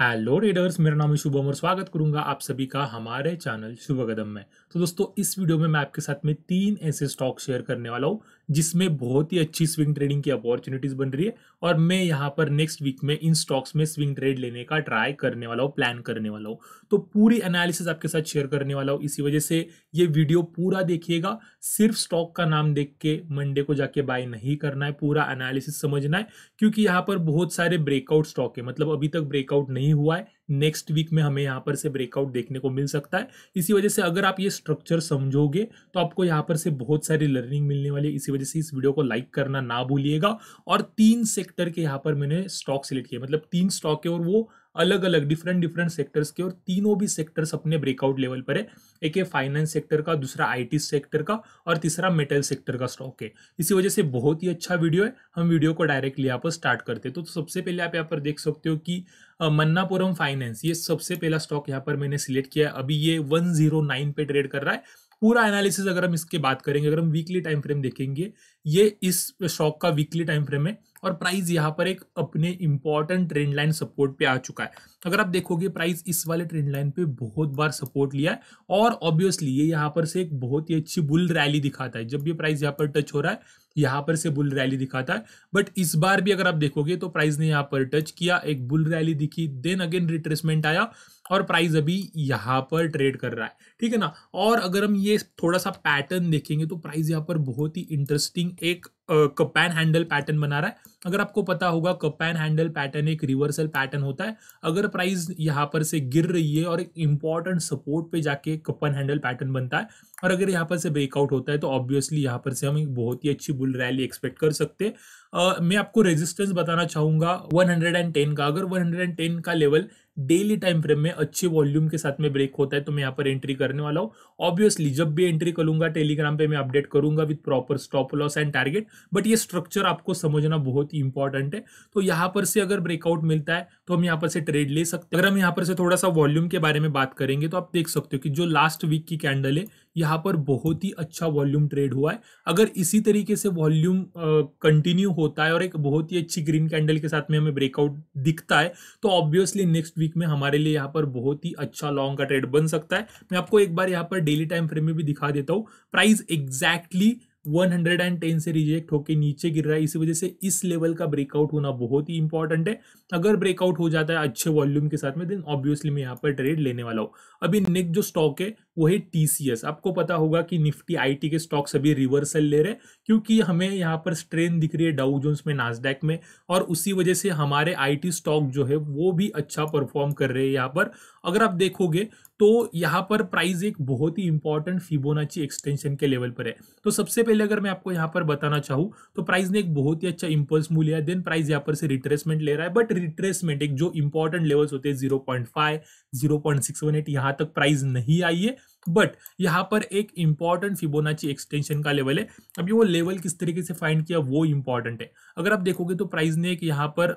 hello readers मेरा नाम है शुभम और स्वागत करूंगा आप सभी का हमारे चैनल शुभ कदम में तो दोस्तों इस वीडियो में मैं आपके साथ में तीन ऐसे स्टॉक शेयर करने वाला हूँ जिसमें बहुत ही अच्छी स्विंग ट्रेडिंग की अपॉर्चुनिटीज बन रही है और मैं यहाँ पर नेक्स्ट वीक में इन स्टॉक्स में स्विंग ट्रेड लेने का ट्राई करने वाला हूँ प्लान करने वाला हूँ तो पूरी एनालिसिस आपके साथ शेयर करने वाला हूँ इसी वजह से ये वीडियो पूरा देखिएगा सिर्फ स्टॉक का नाम देख के मंडे को जाके बाय नहीं करना है पूरा एनालिसिस समझना है क्योंकि यहाँ पर बहुत सारे ब्रेकआउट स्टॉक है मतलब अभी तक ब्रेकआउट नहीं हुआ है नेक्स्ट वीक में हमें यहाँ पर से ब्रेकआउट देखने को मिल सकता है इसी वजह से अगर आप ये स्ट्रक्चर समझोगे तो आपको यहाँ पर से बहुत सारी लर्निंग मिलने वाली है इसी वजह से इस वीडियो को लाइक करना ना भूलिएगा और तीन सेक्टर के यहाँ पर मैंने स्टॉक सिलेक्ट किया मतलब तीन स्टॉक है और वो अलग अलग डिफरेंट डिफरेंट सेक्टर्स के और तीनों भी सेक्टर्स अपने ब्रेकआउट लेवल पर है एक है फाइनेंस सेक्टर का दूसरा आईटी सेक्टर का और तीसरा मेटल सेक्टर का स्टॉक है इसी वजह से बहुत ही अच्छा वीडियो है हम वीडियो को डायरेक्टली यहाँ पर स्टार्ट करते तो, तो सबसे पहले आप यहाँ पर देख सकते हो कि मन्नापुरम फाइनेंस ये सबसे पहला स्टॉक यहाँ पर मैंने सिलेक्ट किया है अभी ये वन जीरो नाइन पे ट्रेड कर रहा है पूरा एनालिसिस अगर हम इसके बात करेंगे अगर हम वीकली टाइम फ्रेम देखेंगे ये इस स्टॉक का वीकली टाइम फ्रेम है और प्राइस यहाँ पर एक अपने इंपॉर्टेंट ट्रेंड लाइन सपोर्ट पे आ चुका है अगर आप देखोगे प्राइस इस वाले ट्रेंड लाइन पे बहुत बार सपोर्ट लिया है और ऑब्वियसली ये यहाँ पर से एक बहुत ही अच्छी बुल रैली दिखाता है जब ये प्राइस यहाँ पर टच हो रहा है यहाँ पर से बुल रैली दिखाता है बट इस बार भी अगर आप देखोगे तो प्राइस ने यहाँ पर टच किया एक बुल रैली दिखी देन अगेन रिट्रेसमेंट आया और प्राइस अभी यहाँ पर ट्रेड कर रहा है ठीक है ना और अगर हम ये थोड़ा सा पैटर्न देखेंगे तो प्राइस यहाँ पर बहुत ही इंटरेस्टिंग एक कपैन हैंडल पैटर्न बना रहा है अगर आपको पता होगा कपैन हैंडल पैटर्न एक रिवर्सल पैटर्न होता है अगर प्राइस यहाँ पर से गिर रही है और एक इंपॉर्टेंट सपोर्ट पे जाके कपन हैंडल पैटर्न बनता है और अगर यहाँ पर से ब्रेकआउट होता है तो ऑब्वियसली यहाँ पर से हम एक बहुत ही अच्छी बुल रैली एक्सपेक्ट कर सकते हैं uh, मैं आपको रेजिस्टेंस बताना चाहूँगा 110 का अगर 110 का लेवल डेली टाइम फ्रेम में अच्छे वॉल्यूम के साथ में ब्रेक होता है तो मैं यहाँ पर एंट्री करने वाला हूँ ऑब्वियसली जब भी एंट्री करूंगा टेलीग्राम पे मैं अपडेट करूंगा with proper stop loss and target but ये स्ट्रक्चर आपको समझना बहुत ही इंपॉर्टेंट है तो यहाँ पर से अगर ब्रेकआउट मिलता है तो हम यहाँ पर से ट्रेड ले सकते हैं अगर हम यहाँ पर से थोड़ा सा वॉल्यूम के बारे में बात करेंगे तो आप देख सकते हो कि जो लास्ट वीक की कैंडल है यहाँ पर बहुत ही अच्छा वॉल्यूम ट्रेड हुआ है अगर इसी तरीके से वॉल्यूम कंटिन्यू होता है और एक बहुत ही अच्छी ग्रीन कैंडल के साथ में हमें ब्रेकआउट दिखता है तो ऑब्वियसली नेक्स्ट वीक में हमारे लिए यहाँ पर बहुत ही अच्छा लॉन्ग का ट्रेड बन सकता है मैं आपको एक बार यहाँ पर डेली टाइम फ्रेम में भी दिखा देता हूँ प्राइस एग्जैक्टली 110 से रिजेक्ट होकर नीचे गिर रहा है इसी वजह से इस लेवल का ब्रेकआउट होना बहुत ही इंपॉर्टेंट है अगर ब्रेकआउट हो जाता है अच्छे वॉल्यूम के साथ में देन ऑब्वियसली मैं यहाँ पर ट्रेड लेने वाला हूँ अभी नेक्स्ट जो स्टॉक है वो है टीसीएस आपको पता होगा कि निफ्टी आईटी के स्टॉक्स अभी रिवर्सल ले रहे हैं क्योंकि हमें यहाँ पर स्ट्रेन दिख रही है डाउ जोन्स में नाजडैक में और उसी वजह से हमारे आईटी स्टॉक जो है वो भी अच्छा परफॉर्म कर रहे हैं यहाँ पर अगर आप देखोगे तो यहाँ पर प्राइस एक बहुत ही इंपॉर्टेंट फिबोनाची एक्सटेंशन के लेवल पर है तो सबसे पहले अगर मैं आपको यहाँ पर बताना चाहूँ तो प्राइस ने एक बहुत ही अच्छा इंपल्स मूल लिया देन प्राइस यहाँ पर से रिट्रेसमेंट ले रहा है बट रिट्रेसमेंट एक जो इंपॉर्टेंट लेवल्स होते हैं zero point five zero point six one eight यहाँ तक प्राइस नहीं आई है बट यहाँ पर एक इंपॉर्टेंट फिबोनाची एक्सटेंशन का लेवल है अभी वो लेवल किस तरीके से फाइंड किया वो इंपॉर्टेंट है अगर आप देखोगे तो प्राइस ने एक यहाँ पर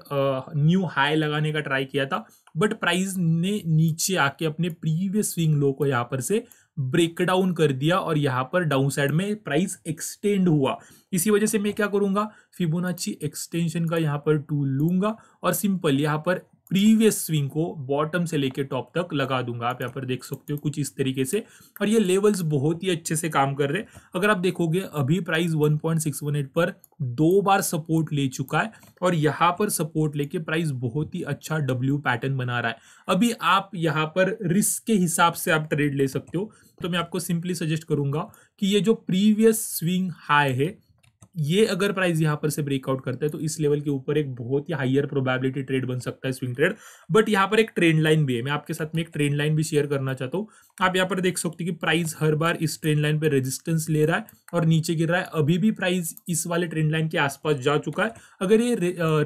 न्यू हाई लगाने का ट्राई किया था बट प्राइस ने नीचे आके अपने प्रीवियस स्विंग लो को यहाँ पर से ब्रेक डाउन कर दिया और यहाँ पर डाउन साइड में प्राइस एक्सटेंड हुआ इसी वजह से मैं क्या करूँगा फिबोनाची एक्सटेंशन का यहाँ पर टूल लूंगा और सिंपल यहाँ पर प्रीवियस स्विंग को बॉटम से लेके टॉप तक लगा दूंगा आप यहाँ पर देख सकते हो कुछ इस तरीके से और ये लेवल्स बहुत ही अच्छे से काम कर रहे हैं अगर आप देखोगे अभी प्राइस 1.618 पर दो बार सपोर्ट ले चुका है और यहाँ पर सपोर्ट लेके प्राइस बहुत ही अच्छा डब्ल्यू पैटर्न बना रहा है अभी आप यहाँ पर रिस्क के हिसाब से आप ट्रेड ले सकते हो तो मैं आपको सिंपली सजेस्ट करूंगा कि ये जो प्रीवियस स्विंग हाई है ये अगर प्राइस यहाँ पर से ब्रेकआउट करता है तो इस लेवल के ऊपर एक बहुत ही हाइयर प्रोबेबिलिटी ट्रेड बन सकता है स्विंग ट्रेड बट यहाँ पर एक ट्रेंड लाइन भी है मैं आपके साथ में एक ट्रेंड लाइन भी शेयर करना चाहता हूँ आप यहाँ पर देख सकते हो कि प्राइस हर बार इस ट्रेंड लाइन पे रेजिस्टेंस ले रहा है और नीचे गिर रहा है अभी भी प्राइस इस वाले ट्रेंड लाइन के आसपास जा चुका है अगर ये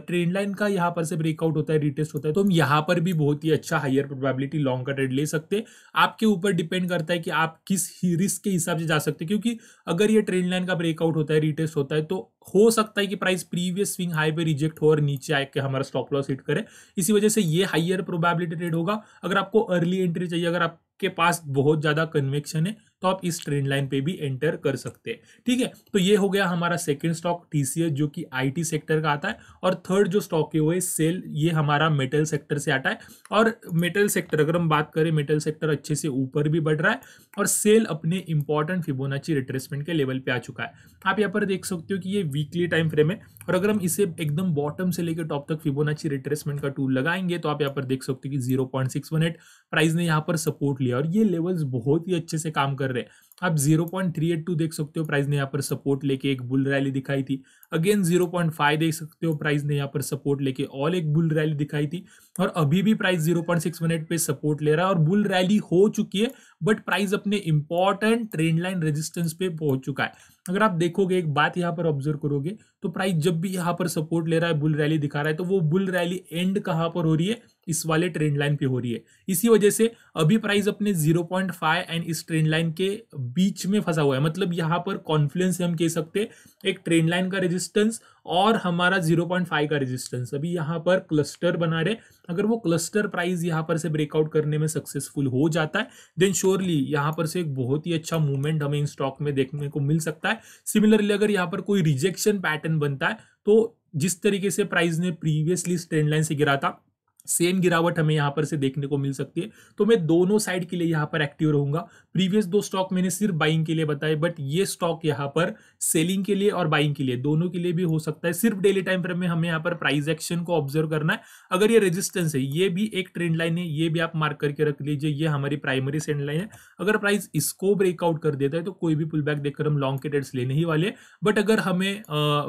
ट्रेंड लाइन का यहाँ पर से ब्रेकआउट होता है रिटेस्ट होता है तो हम यहाँ पर भी बहुत ही अच्छा हायर प्रोबेबिलिटी लॉन्ग का ट्रेड ले सकते हैं आपके ऊपर डिपेंड करता है कि आप किस रिस्क के हिसाब से जा सकते हैं क्योंकि अगर ये ट्रेंड लाइन का ब्रेकआउट होता है रिटेस्ट होता है तो हो सकता है कि प्राइस प्रीवियस स्विंग हाई पे रिजेक्ट हो और नीचे आके हमारा स्टॉप लॉस हिट करे इसी वजह से ये हाइयर प्रोबेबिलिटी ट्रेड होगा अगर आपको अर्ली एंट्री चाहिए अगर आप के पास बहुत ज्यादा कन्वेक्शन है तो आप इस ट्रेंड लाइन पे भी एंटर कर सकते हैं ठीक है तो ये हो गया हमारा सेकेंड स्टॉक टीसीएस जो कि आईटी सेक्टर का आता है और थर्ड जो स्टॉक है वो है सेल ये हमारा मेटल सेक्टर से आता है और मेटल सेक्टर अगर हम बात करें मेटल सेक्टर अच्छे से ऊपर भी बढ़ रहा है और सेल अपने इंपॉर्टेंट फिबोनाची रिट्रेसमेंट के लेवल पे आ चुका है आप यहाँ पर देख सकते हो कि ये वीकली टाइम फ्रेम है और अगर हम इसे एकदम बॉटम से लेकर टॉप तक फिबोनाची रिट्रेसमेंट का टूल लगाएंगे तो आप यहाँ पर देख सकते हो कि जीरो प्राइस ने यहाँ पर सपोर्ट लिया और ये लेवल्स बहुत ही अच्छे से काम कर कर रहे हैं आप 0.382 देख सकते हो प्राइस ने यहाँ पर सपोर्ट लेके एक बुल रैली दिखाई थी अगेन 0.5 देख सकते हो प्राइस ने यहाँ पर सपोर्ट लेके ऑल एक बुल रैली दिखाई थी और अभी भी प्राइस 0.618 पे सपोर्ट ले रहा है और बुल रैली हो चुकी है बट प्राइस अपने इंपॉर्टेंट ट्रेंड लाइन रेजिस्टेंस पे पहुंच चुका है अगर आप देखोगे एक बात यहाँ पर ऑब्जर्व करोगे तो प्राइस जब भी यहाँ पर सपोर्ट ले रहा है बुल रैली दिखा रहा है तो वो बुल रैली एंड कहाँ पर हो रही है इस वाले ट्रेंड लाइन पे हो रही है इसी वजह से अभी प्राइस अपने 0.5 एंड इस ट्रेंड लाइन के बीच में फंसा हुआ है मतलब यहाँ पर कॉन्फ्लुएंस हम कह सकते हैं एक ट्रेंड लाइन का रेजिस्टेंस और हमारा 0.5 का रेजिस्टेंस अभी यहाँ पर क्लस्टर बना रहे अगर वो क्लस्टर प्राइस यहाँ पर से ब्रेकआउट करने में सक्सेसफुल हो जाता है देन श्योरली यहाँ पर से एक बहुत ही अच्छा मूवमेंट हमें इन स्टॉक में देखने को मिल सकता है सिमिलरली अगर यहाँ पर कोई रिजेक्शन पैटर्न बनता है तो जिस तरीके से प्राइस ने प्रीवियसली स्ट्रेंड लाइन से गिरा था सेम गिरावट हमें यहाँ पर से देखने को मिल सकती है तो मैं दोनों साइड के लिए यहाँ पर एक्टिव रहूंगा प्रीवियस दो स्टॉक मैंने सिर्फ बाइंग के लिए बताए बट ये स्टॉक यहाँ पर सेलिंग के लिए और बाइंग के लिए दोनों के लिए भी हो सकता है सिर्फ डेली टाइम फ्रेम में हमें यहाँ पर प्राइस एक्शन को ऑब्जर्व करना है अगर ये रेजिस्टेंस है ये भी एक ट्रेंड लाइन है ये भी आप मार्क करके रख लीजिए ये हमारी प्राइमरी सेंड लाइन है अगर प्राइस इसको ब्रेकआउट कर देता है तो कोई भी पुल बैक देखकर हम लॉन्ग के ट्रेड्स लेने ही वाले बट अगर हमें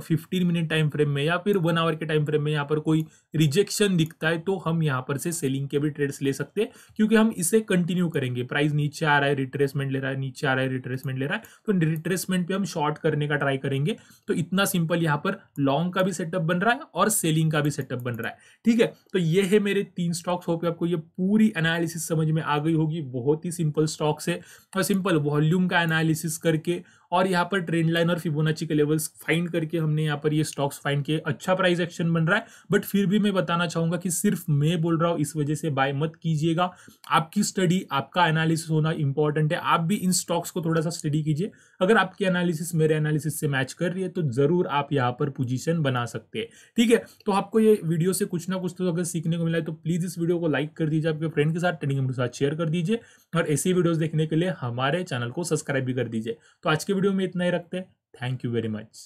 फिफ्टीन मिनट टाइम फ्रेम में या फिर वन आवर के टाइम फ्रेम में यहाँ पर कोई रिजेक्शन दिखता है तो हम यहाँ पर से सेलिंग के भी ट्रेड्स ले सकते हैं क्योंकि हम इसे कंटिन्यू करेंगे प्राइस नीचे आ रहा है रिट्रेसमेंट ले रहा है नीचे आ रहा है रिट्रेसमेंट ले रहा है तो रिट्रेसमेंट पे हम शॉर्ट करने का ट्राई करेंगे तो इतना सिंपल यहाँ पर लॉन्ग का भी सेटअप बन रहा है और सेलिंग का भी सेटअप बन रहा है ठीक है तो ये है मेरे तीन स्टॉक्स होकर आपको ये पूरी एनालिसिस समझ में आ गई होगी बहुत ही सिंपल स्टॉक्स है और सिंपल वॉल्यूम का एनालिसिस करके और यहाँ पर ट्रेंड लाइन और फिबोनाची के लेवल्स फाइंड करके हमने यहाँ पर ये स्टॉक्स फाइंड किए अच्छा प्राइस एक्शन बन रहा है बट फिर भी मैं बताना चाहूंगा कि सिर्फ मैं बोल रहा हूँ इस वजह से बाय मत कीजिएगा आपकी स्टडी आपका एनालिसिस होना इंपॉर्टेंट है आप भी इन स्टॉक्स को थोड़ा सा स्टडी कीजिए अगर आपकी एनालिसिस मेरे एनालिसिस से मैच कर रही है तो जरूर आप यहाँ पर पोजिशन बना सकते हैं ठीक है तो आपको ये वीडियो से कुछ ना कुछ तो अगर सीखने को मिला है तो प्लीज इस वीडियो को लाइक कर दीजिए आपके फ्रेंड के साथ ट्रेनिंग के साथ शेयर कर दीजिए और ऐसी वीडियोज देखने के लिए हमारे चैनल को सब्सक्राइब भी कर दीजिए तो आज के वीडियो में इतना ही रखते हैं थैंक यू वेरी मच